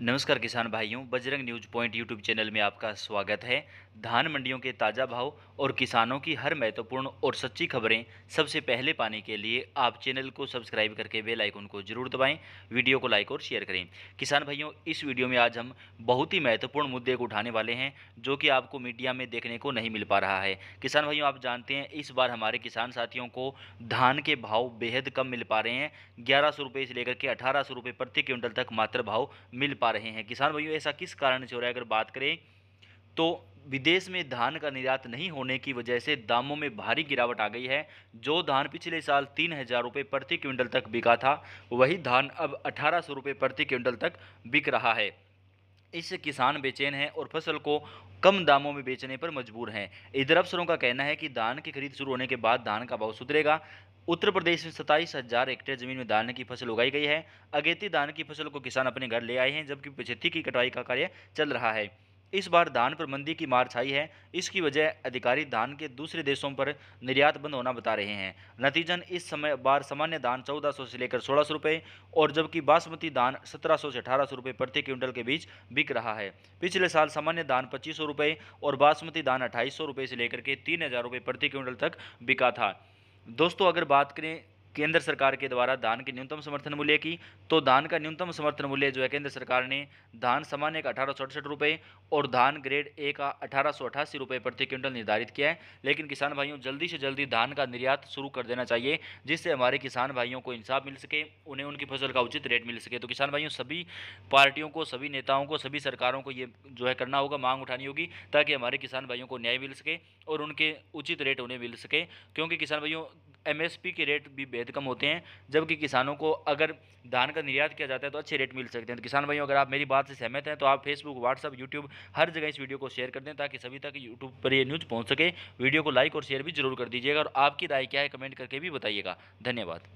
नमस्कार किसान भाइयों Bajrang news point YouTube channel में आपका स्वागत है धान मंडियों के ताज़ा भाव और किसानों की हर महत्वपूर्ण और सच्ची खबरें सबसे पहले पाने के लिए आप चैनल को सब्सक्राइब करके बेल आइकन को जरूर दबाएं वीडियो को लाइक और शेयर करें किसान भाइयों इस वीडियो में आज हम बहुत ही महत्वपूर्ण मुद्दे को उठाने वाले हैं जो कि आपको मीडिया में देखने को नहीं मिल पा रहा है किसान भाइयों आप जानते हैं इस बार हमारे किसान साथियों को धान के भाव बेहद कम मिल पा रहे हैं ग्यारह से लेकर के अठारह प्रति क्विंटल तक मात्र भाव मिल पा पा रहे हैं किसान भाइयों ऐसा किस कारण से हो रहा है अगर बात करें तो विदेश में धान का निर्यात नहीं होने की वजह से दामों में भारी गिरावट आ गई है जो धान पिछले साल तीन हज़ार रुपये प्रति क्विंटल तक बिका था वही धान अब अठारह सौ रुपये प्रति क्विंटल तक बिक रहा है इससे किसान बेचैन हैं और फसल को कम दामों में बेचने पर मजबूर हैं इधर अफसरों का कहना है कि धान की खरीद शुरू होने के बाद धान का भाव सुधरेगा उत्तर प्रदेश में सत्ताईस हजार हेक्टेयर जमीन में धान की फसल उगाई गई है अगेती धान की फसल को किसान अपने घर ले आए हैं जबकि पिछेती की कटाई का कार्य चल रहा है इस बार धान पर मंदी की मार छाई है इसकी वजह अधिकारी धान के दूसरे देशों पर निर्यात बंद होना बता रहे हैं नतीजन इस समय बार सामान्य धान 1400 से लेकर 1600 रुपए और जबकि बासमती धान 1700 से 1800 रुपए प्रति क्विंटल के बीच बिक रहा है पिछले साल सामान्य धान पच्चीस रुपए और बासमती धान अट्ठाईस रुपए से लेकर के तीन रुपए प्रति क्विंटल तक बिका था दोस्तों अगर बात करें केंद्र सरकार के द्वारा धान के न्यूनतम समर्थन मूल्य की तो धान का न्यूनतम समर्थन मूल्य जो है केंद्र सरकार ने धान सामान्य का अठारह सौ और धान ग्रेड ए का अठारह अठासी प्रति क्विंटल निर्धारित किया है लेकिन किसान भाइयों जल्दी से जल्दी धान का निर्यात शुरू कर देना चाहिए जिससे हमारे किसान भाइयों को इंसाफ मिल सके उन्हें उनकी फसल का उचित रेट मिल सके तो किसान भाइयों सभी पार्टियों को सभी नेताओं को सभी सरकारों को ये जो है करना होगा मांग उठानी होगी ताकि हमारे किसान भाइयों को न्याय मिल सके और उनके उचित रेट उन्हें मिल सके क्योंकि किसान भाइयों एमएसपी के रेट भी बेहद कम होते हैं जबकि किसानों को अगर धान का निर्यात किया जाता है तो अच्छे रेट मिल सकते हैं तो किसान भाइयों अगर आप मेरी बात से सहमत हैं तो आप फेसबुक व्हाट्सअप यूट्यूब हर जगह इस वीडियो को शेयर कर दें ताकि सभी तक यूट्यूब पर ये न्यूज़ पहुँच सके वीडियो को लाइक और शेयर भी जरूर कर दीजिएगा और आपकी राय क्या है कमेंट करके भी बताइएगा धन्यवाद